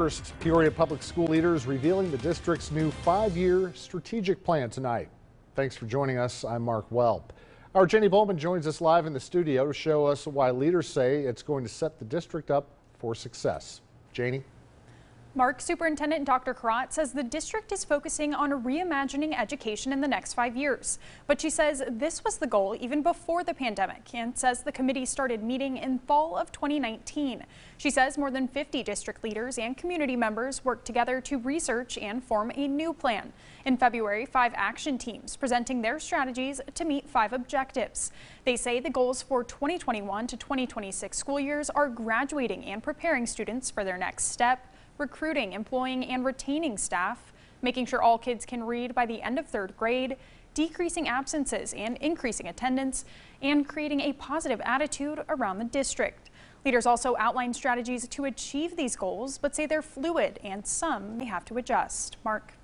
First, Peoria Public School leaders revealing the district's new five-year strategic plan tonight. Thanks for joining us. I'm Mark Welp. Our Jenny Bowman joins us live in the studio to show us why leaders say it's going to set the district up for success. Janie? Mark Superintendent Dr. Karat says the district is focusing on reimagining education in the next five years. But she says this was the goal even before the pandemic and says the committee started meeting in fall of 2019. She says more than 50 district leaders and community members worked together to research and form a new plan. In February, five action teams presenting their strategies to meet five objectives. They say the goals for 2021 to 2026 school years are graduating and preparing students for their next step recruiting, employing, and retaining staff, making sure all kids can read by the end of third grade, decreasing absences and increasing attendance, and creating a positive attitude around the district. Leaders also outline strategies to achieve these goals, but say they're fluid and some may have to adjust. Mark.